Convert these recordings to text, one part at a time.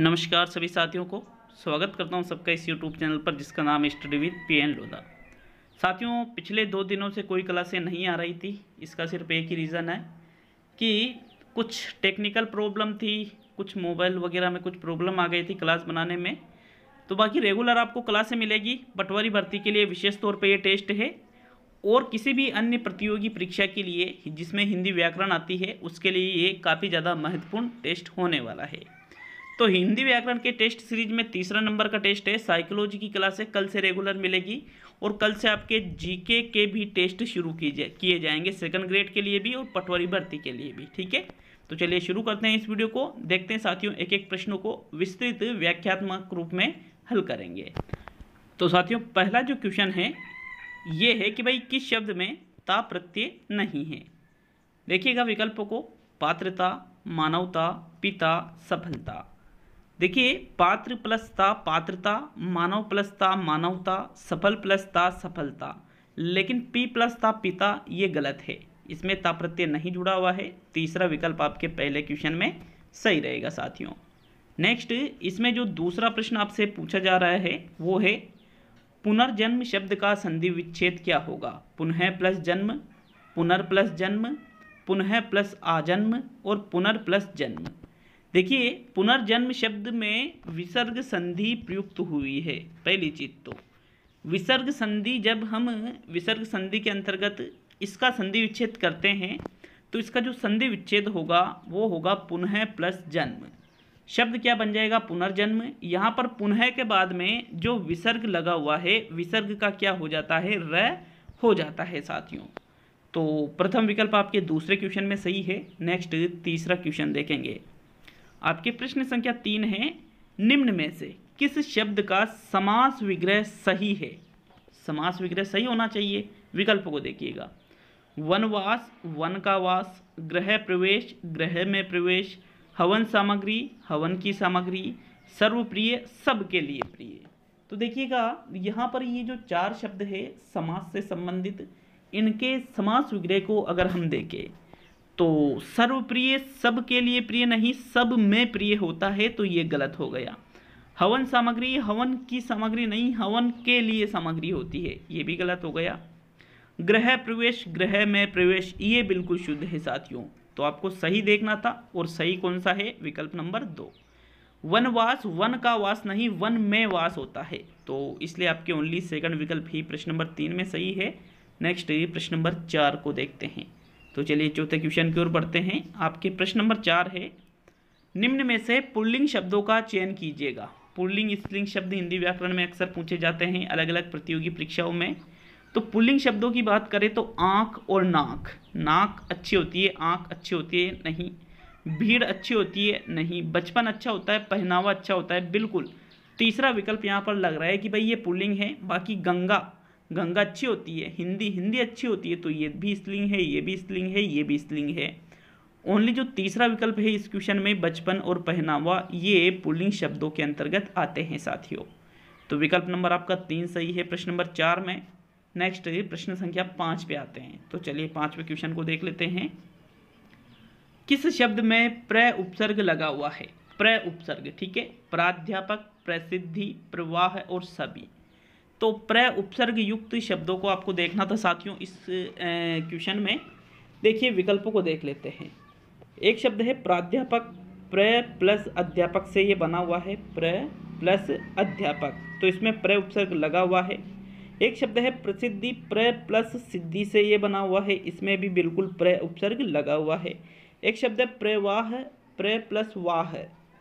नमस्कार सभी साथियों को स्वागत करता हूं सबका इस यूट्यूब चैनल पर जिसका नाम है study with P N Lodha साथियों पिछले दो दिनों से कोई क्लासें नहीं आ रही थी इसका सिर्फ एक ही रीज़न है कि कुछ टेक्निकल प्रॉब्लम थी कुछ मोबाइल वगैरह में कुछ प्रॉब्लम आ गई थी क्लास बनाने में तो बाकी रेगुलर आपको क्लासें मिलेगी बटवारी भर्ती के लिए विशेष तौर पर ये टेस्ट है और किसी भी अन्य प्रतियोगी परीक्षा के लिए जिसमें हिंदी व्याकरण आती है उसके लिए ये काफ़ी ज़्यादा महत्वपूर्ण टेस्ट होने वाला है तो हिंदी व्याकरण के टेस्ट सीरीज में तीसरा नंबर का टेस्ट है साइकोलॉजी की क्लासें कल से रेगुलर मिलेगी और कल से आपके जीके के भी टेस्ट शुरू किए जाएंगे सेकंड ग्रेड के लिए भी और पटवारी भर्ती के लिए भी ठीक है तो चलिए शुरू करते हैं इस वीडियो को देखते हैं साथियों एक एक प्रश्नों को विस्तृत व्याख्यात्मक रूप में हल करेंगे तो साथियों पहला जो क्वेश्चन है ये है कि भाई किस शब्द में ता प्रत्यय नहीं है देखिएगा विकल्पों को पात्रता मानवता पिता सफलता देखिए पात्र प्लस था पात्रता मानव प्लस था मानवता सफल प्लस था सफलता लेकिन पी प्लस था पिता ये गलत है इसमें ता नहीं जुड़ा हुआ है तीसरा विकल्प आपके पहले क्वेश्चन में सही रहेगा साथियों नेक्स्ट इसमें जो दूसरा प्रश्न आपसे पूछा जा रहा है वो है पुनर्जन्म शब्द का संधि विच्छेद क्या होगा पुनः प्लस जन्म पुनर् प्लस जन्म पुनः प्लस आजन्म और पुनर् प्लस जन्म देखिए पुनर्जन्म शब्द में विसर्ग संधि प्रयुक्त हुई है पहली चीज तो विसर्ग संधि जब हम विसर्ग संधि के अंतर्गत इसका संधि विच्छेद करते हैं तो इसका जो संधि विच्छेद होगा वो होगा पुनः प्लस जन्म शब्द क्या बन जाएगा पुनर्जन्म यहाँ पर पुनः के बाद में जो विसर्ग लगा हुआ है विसर्ग का क्या हो जाता है र हो जाता है साथियों तो प्रथम विकल्प आपके दूसरे क्वेश्चन में सही है नेक्स्ट तीसरा क्वेश्चन देखेंगे आपके प्रश्न संख्या तीन है निम्न में से किस शब्द का समास विग्रह सही है समास विग्रह सही होना चाहिए विकल्प को देखिएगा वनवास वन का वास ग्रह प्रवेश ग्रह में प्रवेश हवन सामग्री हवन की सामग्री सर्वप्रिय सबके लिए प्रिय तो देखिएगा यहाँ पर ये जो चार शब्द है समास से संबंधित इनके समास विग्रह को अगर हम देखें तो सर्वप्रिय सब के लिए प्रिय नहीं सब में प्रिय होता है तो ये गलत हो गया हवन सामग्री हवन की सामग्री नहीं हवन के लिए सामग्री होती है ये भी गलत हो गया ग्रह प्रवेश ग्रह में प्रवेश ये बिल्कुल शुद्ध है साथियों तो आपको सही देखना था और सही कौन सा है विकल्प नंबर दो वन वास वन का वास नहीं वन में वास होता है तो इसलिए आपके ओनली सेकंड विकल्प ही प्रश्न नंबर तीन में सही है नेक्स्ट प्रश्न नंबर चार को देखते हैं तो चलिए चौथे क्वेश्चन की ओर बढ़ते हैं आपके प्रश्न नंबर चार है निम्न में से पुल्लिंग शब्दों का चयन कीजिएगा पुल्लिंग स्लिंग शब्द हिंदी व्याकरण में अक्सर पूछे जाते हैं अलग अलग प्रतियोगी परीक्षाओं में तो पुल्लिंग शब्दों की बात करें तो आँख और नाक नाक अच्छी होती है आँख अच्छी होती है नहीं भीड़ अच्छी होती है नहीं बचपन अच्छा होता है पहनावा अच्छा होता है बिल्कुल तीसरा विकल्प यहाँ पर लग रहा है कि भाई ये पुल्लिंग है बाकी गंगा गंगा अच्छी होती है हिंदी हिंदी अच्छी होती है तो ये भी स्त्रीलिंग है ये भी स्त्रीलिंग है ये भी स्त्रीलिंग है ओनली जो तीसरा विकल्प है इस क्वेश्चन में बचपन और पहनावा ये पुलिंग शब्दों के अंतर्गत आते हैं साथियों तो विकल्प नंबर आपका तीन सही है प्रश्न नंबर चार में नेक्स्ट प्रश्न संख्या पाँच पे आते हैं तो चलिए पाँचवे क्वेश्चन को देख लेते हैं किस शब्द में प्र उपसर्ग लगा हुआ है प्र उपसर्ग ठीक है प्राध्यापक प्रसिद्धि प्रवाह और सभी तो प्र उपसर्ग युक्त शब्दों को आपको देखना था साथियों इस क्वेश्चन में देखिए विकल्पों को देख लेते हैं एक शब्द है प्राध्यापक प्र प्लस अध्यापक से ये बना हुआ है प्र प्लस अध्यापक तो इसमें प्र उपसर्ग लगा हुआ है एक शब्द है प्रसिद्धि प्र प्लस सिद्धि से ये बना हुआ है इसमें भी बिल्कुल प्र उपसर्ग लगा हुआ है एक शब्द है प्रवाह प्र प्लस वाह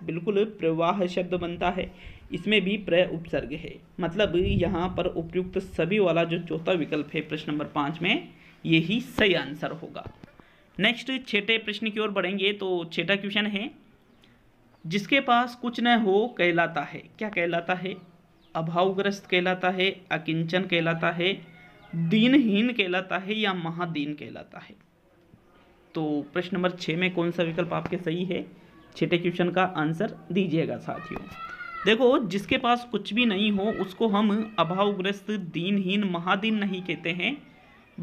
बिल्कुल प्रवाह शब्द बनता है इसमें भी प्र उपसर्ग है मतलब यहाँ पर उपयुक्त सभी वाला जो चौथा विकल्प है प्रश्न नंबर पाँच में यही सही आंसर होगा नेक्स्ट छठे प्रश्न की ओर बढ़ेंगे तो छठा क्वेश्चन है जिसके पास कुछ न हो कहलाता है क्या कहलाता है अभावग्रस्त कहलाता है अकिंचन कहलाता है दीनहीन कहलाता है या महादीन कहलाता है तो प्रश्न नंबर छः में कौन सा विकल्प आपके सही है छठे क्वेश्चन का आंसर दीजिएगा साथियों देखो जिसके पास कुछ भी नहीं हो उसको हम अभावग्रस्त दीनहीन महादीन नहीं कहते हैं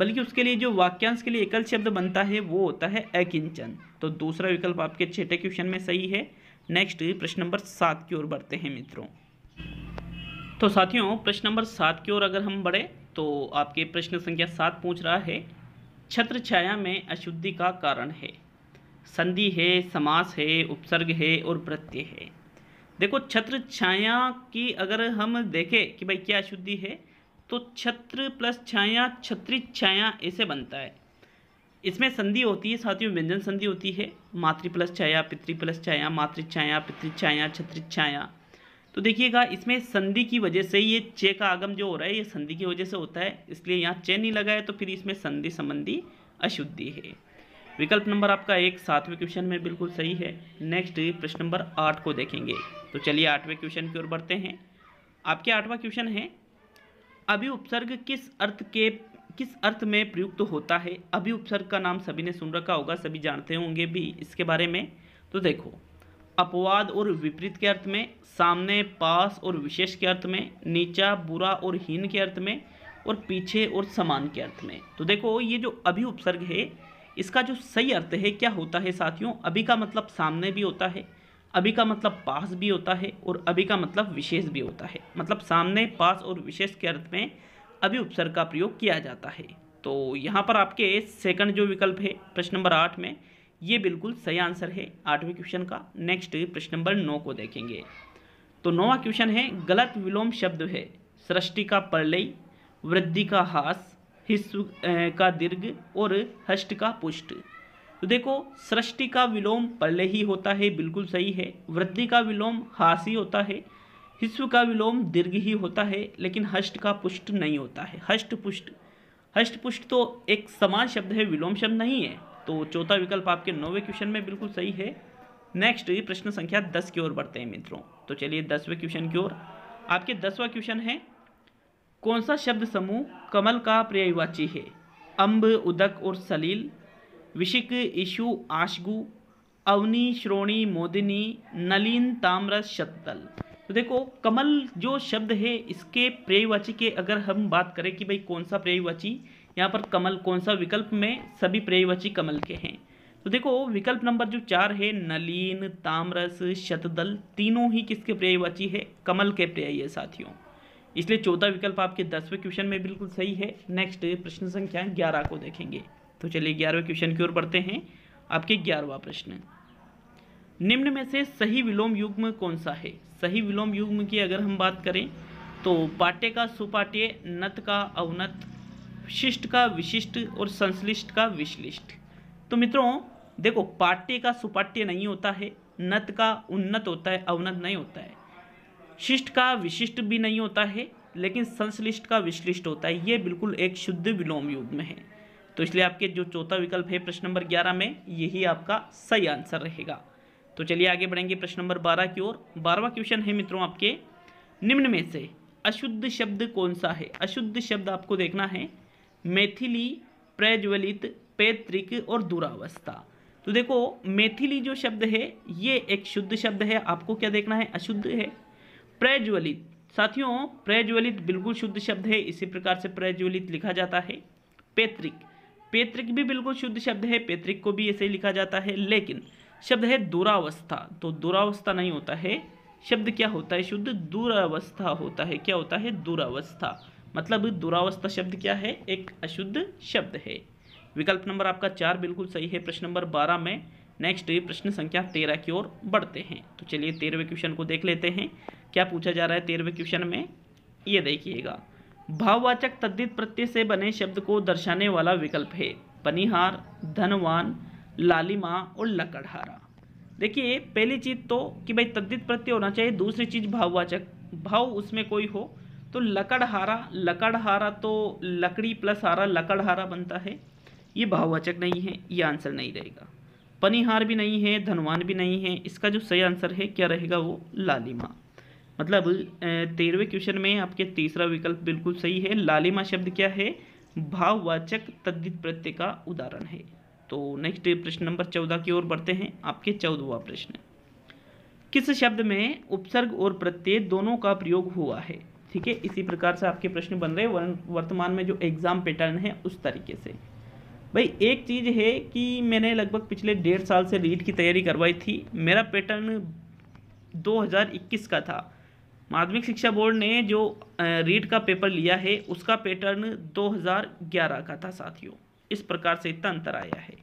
बल्कि उसके लिए जो वाक्यांश के लिए एकल शब्द बनता है वो होता है अकिंचन तो दूसरा विकल्प आपके छठे क्वेश्चन में सही है नेक्स्ट प्रश्न नंबर सात की ओर बढ़ते हैं मित्रों तो साथियों प्रश्न नंबर सात की ओर अगर हम बढ़े तो आपके प्रश्न संख्या सात पूछ रहा है छत्र छाया में अशुद्धि का कारण है संधि है समास है उपसर्ग है और प्रत्यय है देखो छत्र छाया की अगर हम देखें कि भाई क्या अशुद्धि है तो छत्र प्लस छाया छत्रित छाया ऐसे बनता है इसमें संधि होती है साथियों व्यंजन संधि होती है मातृ प्लस छाया पितृ प्लस छाया मातृ छाया पितृ छाया छत्रित छाया तो देखिएगा इसमें संधि की वजह से ये चे का आगम जो हो रहा है ये संधि की वजह से होता है इसलिए यहाँ चे नहीं लगा है तो फिर इसमें संधि संबंधी अशुद्धि है विकल्प नंबर आपका एक सातवें क्वेश्चन में बिल्कुल सही है नेक्स्ट प्रश्न नंबर आठ को देखेंगे तो चलिए आठवें क्वेश्चन की ओर बढ़ते हैं आपके आठवां क्वेश्चन है अभी उपसर्ग किस अर्थ के किस अर्थ में प्रयुक्त होता है अभी उपसर्ग का नाम सभी ने सुन रखा होगा सभी जानते होंगे भी इसके बारे में तो देखो अपवाद और विपरीत के अर्थ में सामने पास और विशेष के अर्थ में नीचा बुरा और हीन के अर्थ में और पीछे और समान के अर्थ में तो देखो ये जो अभी उपसर्ग है इसका जो सही अर्थ है क्या होता है साथियों अभी का मतलब सामने भी होता है अभी का मतलब पास भी होता है और अभी का मतलब विशेष भी होता है मतलब सामने पास और विशेष के अर्थ में अभी उपसर्ग का प्रयोग किया जाता है तो यहाँ पर आपके सेकंड जो विकल्प है प्रश्न नंबर आठ में ये बिल्कुल सही आंसर है आठवें क्वेश्चन का नेक्स्ट प्रश्न नंबर नौ को देखेंगे तो नौवा क्वेश्चन है गलत विलोम शब्द है सृष्टि का प्रलय वृद्धि का हास हिस्व का दीर्घ और हष्ट का पुष्ट तो देखो सृष्टि का विलोम पहले ही होता है बिल्कुल सही है वृद्धि का विलोम हास ही होता है हिस्व का विलोम दीर्घ ही होता है लेकिन हष्ट का पुष्ट नहीं होता है हष्ट पुष्ट हष्ट पुष्ट तो एक समान शब्द है विलोम शब्द नहीं है तो चौथा विकल्प आपके नौवे क्वेश्चन में बिल्कुल सही है नेक्स्ट प्रश्न संख्या दस की ओर बढ़ते हैं मित्रों तो चलिए दसवें क्वेश्चन की ओर आपके दसवा क्वेश्चन है कौन सा शब्द समूह कमल का पर्यायवाची है अम्ब उदक और सलील विशिक ईशु आशगु अवनी श्रोणी मोदिनी नलीन ताम्र शतल तो देखो कमल जो शब्द है इसके पर्यायवाची के अगर हम बात करें कि भाई कौन सा पर्यायवाची यहाँ पर कमल कौन सा विकल्प में सभी पर्यायवाची कमल के हैं तो देखो विकल्प नंबर जो चार है नलीन ताम्रस शतदल तीनों ही किसके पर्यायवाची है कमल के पर्याय साथियों इसलिए चौथा विकल्प आपके दसवें क्वेश्चन में बिल्कुल सही है नेक्स्ट प्रश्न संख्या ग्यारह को देखेंगे तो चलिए ग्यारहवें क्वेश्चन की ओर बढ़ते हैं आपके ग्यारहवा प्रश्न निम्न में से सही विलोम युग्म कौन सा है सही विलोम युग्म की अगर हम बात करें तो पाट्य का सुपाट्य नत का अवनत शिष्ट का विशिष्ट और संश्लिष्ट का विश्लिष्ट तो मित्रों देखो पाट्य का सुपाट्य नहीं होता है नत का उन्नत होता है अवनत नहीं होता है शिष्ट का विशिष्ट भी नहीं होता है लेकिन संश्लिष्ट का विश्लिष्ट होता है ये बिल्कुल एक शुद्ध विलोम युग में है तो इसलिए आपके जो चौथा विकल्प है प्रश्न नंबर ग्यारह में यही आपका सही आंसर रहेगा तो चलिए आगे बढ़ेंगे प्रश्न नंबर बारह की ओर बारहवा क्वेश्चन है मित्रों आपके निम्न में से अशुद्ध शब्द कौन सा है अशुद्ध शब्द आपको देखना है मैथिली प्रज्वलित पैतृक और दुरावस्था तो देखो मैथिली जो शब्द है ये एक शुद्ध शब्द है आपको क्या देखना है अशुद्ध है प्रज्वलित साथियों प्रज्वलित बिल्कुल शुद्ध शब्द है इसी प्रकार से प्रज्वलित लिखा जाता है पैतृक पैतृक भी बिल्कुल शुद्ध शब्द है पैतृक को भी ऐसे ही लिखा जाता है लेकिन शब्द है दुरावस्था तो दुरावस्था नहीं होता है शब्द क्या होता है शुद्ध दुरावस्था होता है क्या होता है दुरावस्था मतलब दुरावस्था शब्द क्या है एक अशुद्ध शब्द है विकल्प नंबर आपका चार बिल्कुल सही है प्रश्न नंबर बारह में नेक्स्ट प्रश्न संख्या तेरह की ओर बढ़ते हैं तो चलिए तेरहवें क्वेश्चन को देख लेते हैं क्या पूछा जा रहा है तेरहवें क्वेश्चन में ये देखिएगा भाववाचक तद्दित प्रत्यय से बने शब्द को दर्शाने वाला विकल्प है पनिहार धनवान लालिमा और लकड़हारा देखिए पहली चीज़ तो कि भाई तद्दित प्रत्यय होना चाहिए दूसरी चीज़ भाववाचक भाव उसमें कोई हो तो लकड़हारा लकड़हारा तो लकड़ी प्लस हारा लकड़हारा बनता है ये भाववाचक नहीं है ये आंसर नहीं रहेगा पनिहार भी नहीं है धनवान भी नहीं है इसका जो सही आंसर है क्या रहेगा वो लालिमा मतलब तेरहवें क्वेश्चन में आपके तीसरा विकल्प बिल्कुल सही है लालिमा शब्द क्या है भाववाचक तद्धित प्रत्यय का उदाहरण है तो नेक्स्ट प्रश्न नंबर चौदह की ओर बढ़ते हैं आपके चौदहवा प्रश्न किस शब्द में उपसर्ग और प्रत्यय दोनों का प्रयोग हुआ है ठीक है इसी प्रकार से आपके प्रश्न बन रहे वर्तमान में जो एग्ज़ाम पैटर्न है उस तरीके से भाई एक चीज़ है कि मैंने लगभग पिछले डेढ़ साल से रीट की तैयारी करवाई थी मेरा पैटर्न 2021 का था माध्यमिक शिक्षा बोर्ड ने जो रीट का पेपर लिया है उसका पैटर्न 2011 का था साथियों इस प्रकार से इतना अंतर आया है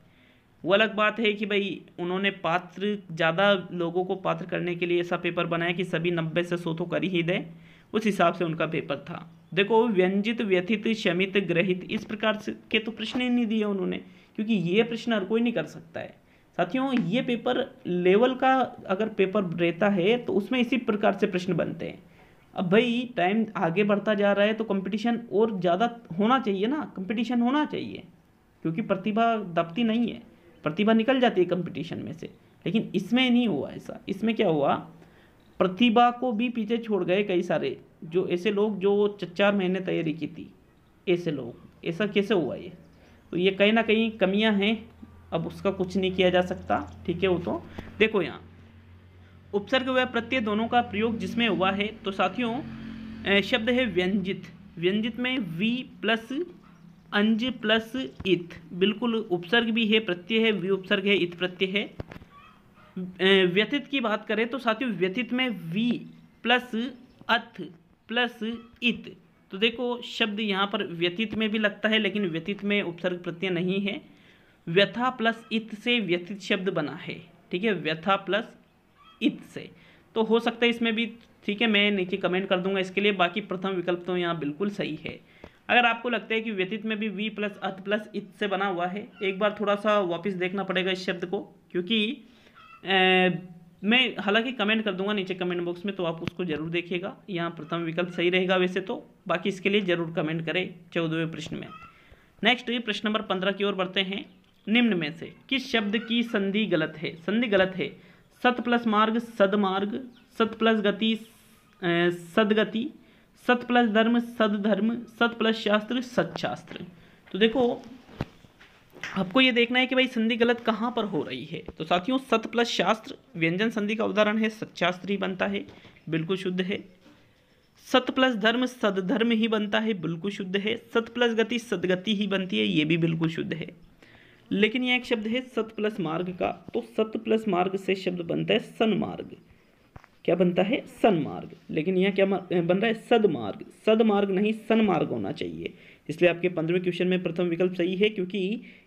वो अलग बात है कि भाई उन्होंने पात्र ज़्यादा लोगों को पात्र करने के लिए ऐसा पेपर बनाया कि सभी नब्बे से सौ तो कर ही दें उस हिसाब से उनका पेपर था देखो व्यंजित व्यथित शमित ग्रहित इस प्रकार से के तो प्रश्न ही नहीं दिए उन्होंने क्योंकि ये प्रश्न हर कोई नहीं कर सकता है साथियों ये पेपर लेवल का अगर पेपर रहता है तो उसमें इसी प्रकार से प्रश्न बनते हैं अब भाई टाइम आगे बढ़ता जा रहा है तो कंपटीशन और ज़्यादा होना चाहिए ना कंपटीशन होना चाहिए क्योंकि प्रतिभा दबती नहीं है प्रतिभा निकल जाती है कंपटीशन में से लेकिन इसमें नहीं हुआ ऐसा इसमें क्या हुआ प्रतिभा को भी पीछे छोड़ गए कई सारे जो ऐसे लोग जो चार महीने तैयारी की थी ऐसे लोग ऐसा कैसे हुआ ये तो ये कहीं ना कहीं कमियाँ हैं अब उसका कुछ नहीं किया जा सकता ठीक है वो तो देखो यहाँ उपसर्ग व प्रत्यय दोनों का प्रयोग जिसमें हुआ है तो साथियों शब्द है व्यंजित व्यंजित में वी प्लस अंज प्लस इत बिल्कुल उपसर्ग भी है प्रत्यय है वी उपसर्ग है इत प्रत्यय है व्यथित की बात करें तो साथियों व्यथित में वी प्लस अथ प्लस इत तो देखो शब्द यहाँ पर व्यतीत में भी लगता है लेकिन व्यतीत में उपसर्ग प्रत्यय नहीं है व्यथा प्लस इत से व्यथित शब्द बना है ठीक है व्यथा प्लस इत से तो हो सकता है इसमें भी ठीक है मैं नीचे कमेंट कर दूंगा इसके लिए बाकी प्रथम विकल्प तो यहाँ बिल्कुल सही है अगर आपको लगता है कि व्यतीत में भी वी प्लस अथ प्लस इत से बना हुआ है एक बार थोड़ा सा वापस देखना पड़ेगा इस शब्द को क्योंकि ए, मैं हालांकि कमेंट कर दूंगा नीचे कमेंट बॉक्स में तो आप उसको जरूर देखिएगा यहाँ प्रथम विकल्प सही रहेगा वैसे तो बाकी इसके लिए जरूर कमेंट करें चौदहवें प्रश्न में नेक्स्ट ये प्रश्न नंबर पंद्रह की ओर बढ़ते हैं निम्न में से किस शब्द की संधि गलत है संधि गलत है सत प्लस मार्ग सदमार्ग सत प्लस गति सदगति सत प्लस धर्म सदधर्म सत प्लस शास्त्र शास्त्र तो देखो आपको ये देखना है कि भाई संधि गलत कहाँ पर हो रही है तो साथियों सत प्लस शास्त्र व्यंजन संधि का उदाहरण है सत्शास्त्र ही बनता है बिल्कुल शुद्ध है सत प्लस धर्म सदधर्म ही बनता है बिल्कुल शुद्ध है सत प्लस गति सदगति ही बनती है ये भी बिल्कुल शुद्ध है लेकिन यह एक शब्द है सत प्लस मार्ग का तो सत प्लस मार्ग से शब्द बनता है सनमार्ग क्या बनता है सनमार्ग लेकिन यह क्या बन रहा है सदमार्ग सदमार्ग नहीं सनमार्ग होना चाहिए इसलिए आपके पंद्रहवें क्वेश्चन में प्रथम विकल्प सही है क्योंकि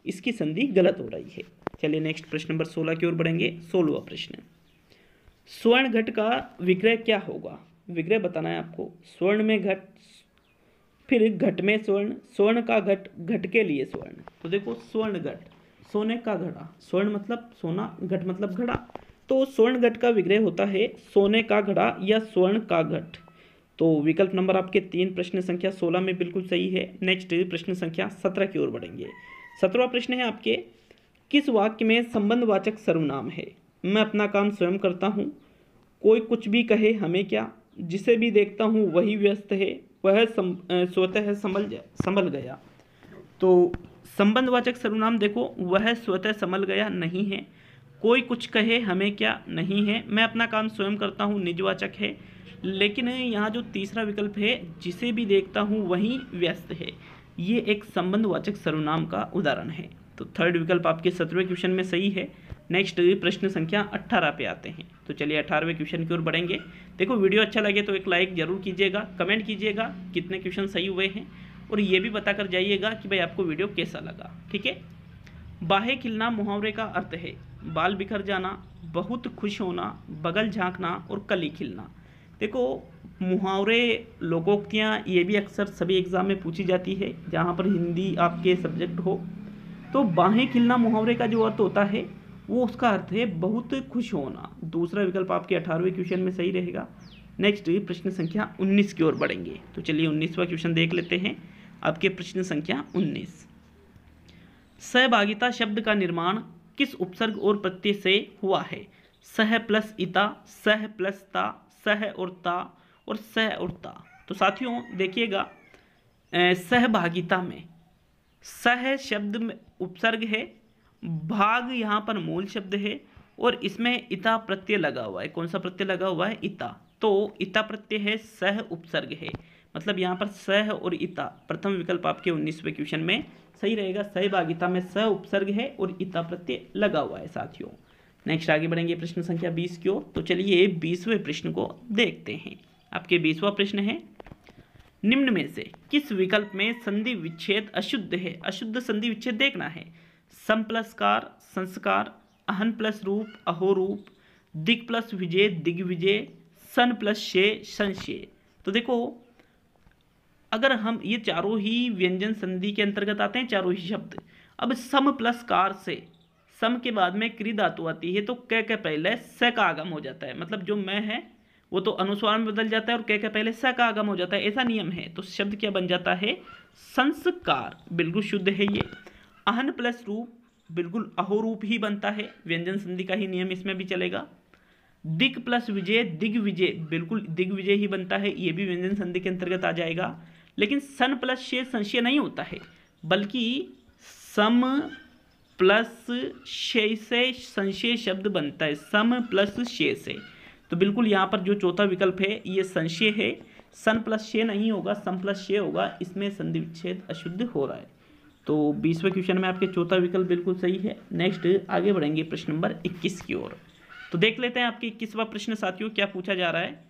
इसकी संधि गलत हो रही है चलिए नेक्स्ट प्रश्न नंबर सोलह की ओर बढ़ेंगे सोलहवा प्रश्न स्वर्ण घट का विग्रह क्या होगा विग्रह बताना है आपको स्वर्ण में घट फिर घट में स्वर्ण स्वर्ण का घट घट के लिए स्वर्ण तो देखो स्वर्ण घट सोने का घड़ा स्वर्ण मतलब सोना घट मतलब घड़ा तो स्वर्ण घट का विग्रह होता है सोने का घड़ा या स्वर्ण का घट तो विकल्प नंबर आपके तीन प्रश्न संख्या सोलह में बिल्कुल सही है नेक्स्ट प्रश्न संख्या सत्रह की ओर बढ़ेंगे सत्रहवा प्रश्न है आपके किस वाक्य में संबंधवाचक सर्वनाम है मैं अपना काम स्वयं करता हूँ कोई कुछ भी कहे हमें क्या जिसे भी देखता हूँ वही व्यस्त है वह स्वतः संभल संभल गया तो संबंधवाचक सर्वनाम देखो वह स्वतः संभल गया नहीं है कोई कुछ कहे हमें क्या नहीं है मैं अपना काम स्वयं करता हूँ निजवाचक है लेकिन यहाँ जो तीसरा विकल्प है जिसे भी देखता हूँ वही व्यस्त है ये एक संबंधवाचक सर्वनाम का उदाहरण है तो थर्ड विकल्प आपके सत्रहवें क्वेश्चन में सही है नेक्स्ट प्रश्न संख्या अट्ठारह पे आते हैं तो चलिए अठारहवें क्वेश्चन की ओर बढ़ेंगे देखो वीडियो अच्छा लगे तो एक लाइक ज़रूर कीजिएगा कमेंट कीजिएगा कितने क्वेश्चन सही हुए हैं और ये भी बताकर जाइएगा कि भाई आपको वीडियो कैसा लगा ठीक है बाहे खिलना मुहावरे का अर्थ है बाल बिखर जाना बहुत खुश होना बगल झांकना और कली खिलना देखो मुहावरे लोकोक्तियाँ ये भी अक्सर सभी एग्ज़ाम में पूछी जाती है जहाँ पर हिंदी आपके सब्जेक्ट हो तो बाहें खिलना मुहावरे का जो अर्थ होता है वो उसका अर्थ है बहुत खुश होना दूसरा विकल्प आपके अठारहवें क्वेश्चन में सही रहेगा नेक्स्ट प्रश्न संख्या उन्नीस की ओर बढ़ेंगे तो चलिए उन्नीसवा क्वेश्चन देख लेते हैं आपके प्रश्न संख्या उन्नीस सहभागिता शब्द का निर्माण किस उपसर्ग और प्रत्यय से हुआ है सह प्लस इता सह प्लस ता सह और ता और सह और ता तो साथियों देखिएगा सहभागिता में सह शब्द में उपसर्ग है भाग यहाँ पर मूल शब्द है और इसमें इता प्रत्यय लगा हुआ है कौन सा प्रत्यय लगा हुआ है इता तो इता प्रत्यय है सह उपसर्ग है मतलब यहाँ पर सह और इता प्रथम विकल्प आपके उन्नीसवें क्वेश्चन में सही रहेगा सहभागिता में सह उपसर्ग है और इता प्रत्यय लगा हुआ है साथियों नेक्स्ट आगे बढ़ेंगे प्रश्न संख्या बीस की ओर तो चलिए बीसवें प्रश्न को देखते हैं आपके बीसवा प्रश्न है निम्न में से किस विकल्प में संधि विच्छेद अशुद्ध है अशुद्ध संधि विच्छेद देखना है सम प्लस कार संस्कार अहन प्लस रूप अहोरूप दिग प्लस विजय दिग्विजय सन प्लस शे संशय तो देखो अगर हम ये चारों ही व्यंजन संधि के अंतर्गत आते हैं चारों ही शब्द अब सम प्लस कार से सम के बाद में क्री धातु आती है तो क के पहले स का आगम हो जाता है मतलब जो मैं है वो तो अनुस्वार में बदल जाता है और क के पहले स का आगम हो जाता है ऐसा नियम है तो शब्द क्या बन जाता है संस्कार बिल्कुल शुद्ध है ये अहन प्लस रूप बिल्कुल अहोरूप ही बनता है व्यंजन संधि का ही नियम इसमें भी चलेगा दिग प्लस विजय दिग्विजय बिल्कुल दिग्विजय ही बनता है ये भी व्यंजन संधि के अंतर्गत आ जाएगा लेकिन सन प्लस शे संशय नहीं होता है बल्कि सम प्लस शे से संशय शब्द बनता है सम प्लस शे से तो बिल्कुल यहाँ पर जो चौथा विकल्प है ये संशय है सन प्लस शे नहीं होगा सम प्लस शे होगा इसमें संधि विच्छेद अशुद्ध हो रहा है तो बीसवें क्वेश्चन में आपके चौथा विकल्प बिल्कुल सही है नेक्स्ट आगे बढ़ेंगे प्रश्न नंबर इक्कीस की ओर तो देख लेते हैं आपके इक्कीसवा प्रश्न साथियों क्या पूछा जा रहा है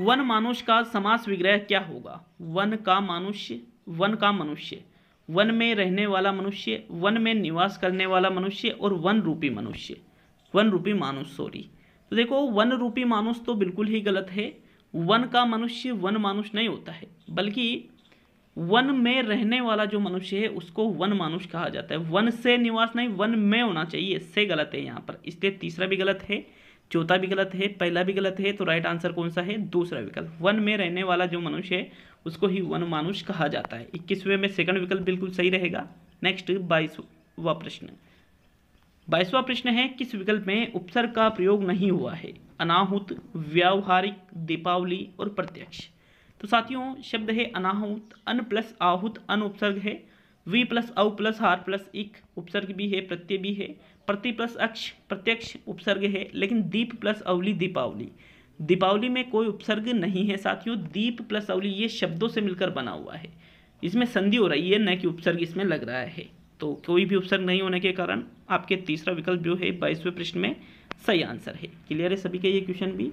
वन मानुष का समास विग्रह क्या होगा वन का मानुष्य वन का मनुष्य वन में रहने वाला मनुष्य वन में निवास करने वाला मनुष्य और वन रूपी मनुष्य वन रूपी मानुष सॉरी तो देखो वन रूपी मानुष तो बिल्कुल ही गलत है वन का मनुष्य वन मानुष नहीं होता है बल्कि वन में रहने वाला जो मनुष्य है उसको वन मानुष कहा जाता है वन से निवास नहीं वन में होना चाहिए इससे गलत है यहाँ पर इसलिए तीसरा भी गलत है चौथा भी गलत है पहला भी गलत है तो राइट आंसर कौन सा है दूसरा विकल्प वन में रहने वाला जो मनुष्य है उसको ही वन मानुष कहा जाता है इक्कीसवें में सेकंड विकल्प बिल्कुल सही रहेगा नेक्स्ट बाईसवा प्रश्न बाईसवा प्रश्न है किस विकल्प में उपसर्ग का प्रयोग नहीं हुआ है अनाहुत व्यावहारिक दीपावली और प्रत्यक्ष तो साथियों शब्द है अनाहुत अन प्लस आहुत अन उपसर्ग है वी प्लस औ प्लस हार प्लस इक उपसर्ग भी है प्रत्यय भी है प्रति प्लस अक्ष प्रत्यक्ष उपसर्ग है लेकिन दीप प्लस अवली दीपावली दीपावली में कोई उपसर्ग नहीं है साथियों दीप प्लस अवली ये शब्दों से मिलकर बना हुआ है इसमें संधि हो रही है न कि उपसर्ग इसमें लग रहा है तो कोई भी उपसर्ग नहीं होने के कारण आपके तीसरा विकल्प जो है बाईसवें प्रश्न में सही आंसर है क्लियर है सभी के ये क्वेश्चन भी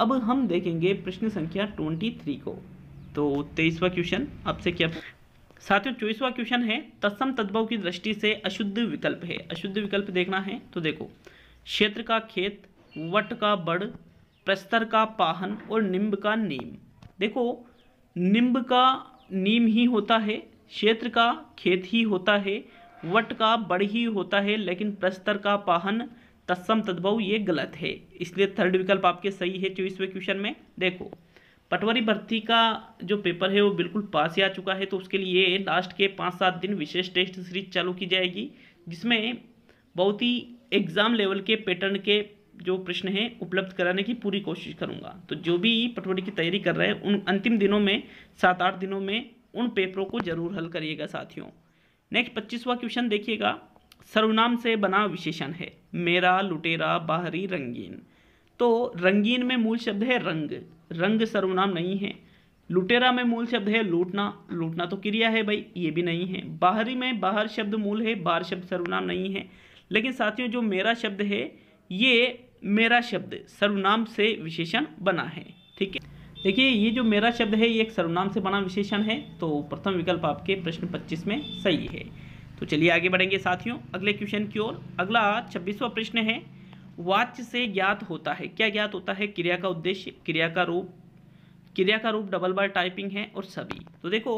अब हम देखेंगे प्रश्न संख्या ट्वेंटी थ्री को तो तेईसवा क्वेश्चन आपसे क्या साथियों चौबीसवा क्वेश्चन है तत्सम तद्भव की दृष्टि से अशुद्ध विकल्प है अशुद्ध विकल्प देखना है तो देखो क्षेत्र का खेत वट का बड़ प्रस्तर का पाहन और निम्ब का नीम देखो निम्ब का नीम ही होता है क्षेत्र का खेत ही होता है वट का बड़ ही होता है लेकिन प्रस्तर का पाहन तत्सम तद्भव ये गलत है इसलिए थर्ड विकल्प आपके सही है चौबीसवें क्वेश्चन में देखो पटवारी भर्ती का जो पेपर है वो बिल्कुल पास ही आ चुका है तो उसके लिए लास्ट के पाँच सात दिन विशेष टेस्ट सीरीज चालू की जाएगी जिसमें बहुत ही एग्ज़ाम लेवल के पैटर्न के जो प्रश्न हैं उपलब्ध कराने की पूरी कोशिश करूंगा तो जो भी पटवारी की तैयारी कर रहे हैं उन अंतिम दिनों में सात आठ दिनों में उन पेपरों को जरूर हल करिएगा साथियों नेक्स्ट पच्चीसवा क्वेश्चन देखिएगा सर्वनाम से बना विशेषण है मेरा लुटेरा बाहरी रंगीन तो रंगीन में मूल शब्द है रंग रंग सर्वनाम नहीं है लुटेरा में मूल शब्द है लूटना लूटना तो क्रिया है भाई ये भी नहीं है बाहरी में बाहर शब्द मूल है बाहर शब्द सर्वनाम नहीं है लेकिन साथियों जो मेरा शब्द है ये मेरा शब्द सर्वनाम से विशेषण बना है ठीक है देखिए ये जो मेरा शब्द है ये एक सर्वनाम से बना विशेषण है तो प्रथम विकल्प आपके प्रश्न 25 में सही है तो चलिए आगे बढ़ेंगे साथियों अगले क्वेश्चन की ओर अगला छब्बीसवा प्रश्न है वाच्य से ज्ञात होता है क्या ज्ञात होता है क्रिया का उद्देश्य क्रिया का रूप क्रिया का रूप डबल बार टाइपिंग है और सभी तो देखो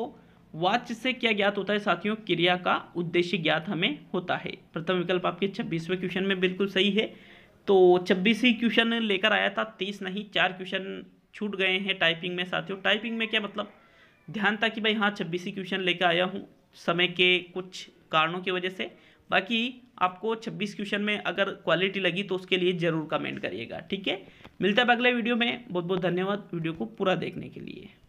वाच्य से क्या ज्ञात होता है साथियों क्रिया का उद्देश्य ज्ञात हमें होता है प्रथम विकल्प आपके छब्बीसवें क्वेश्चन में बिल्कुल सही है तो छब्बीस ही क्वेश्चन लेकर आया था तीस नहीं चार क्वेश्चन छूट गए हैं टाइपिंग में साथियों टाइपिंग में क्या मतलब ध्यान था कि भाई हाँ छब्बीस ही क्वेश्चन लेकर आया हूँ समय के कुछ कारणों की वजह से बाकी आपको 26 क्वेश्चन में अगर क्वालिटी लगी तो उसके लिए ज़रूर कमेंट करिएगा ठीक है मिलता है अगले वीडियो में बहुत बहुत धन्यवाद वीडियो को पूरा देखने के लिए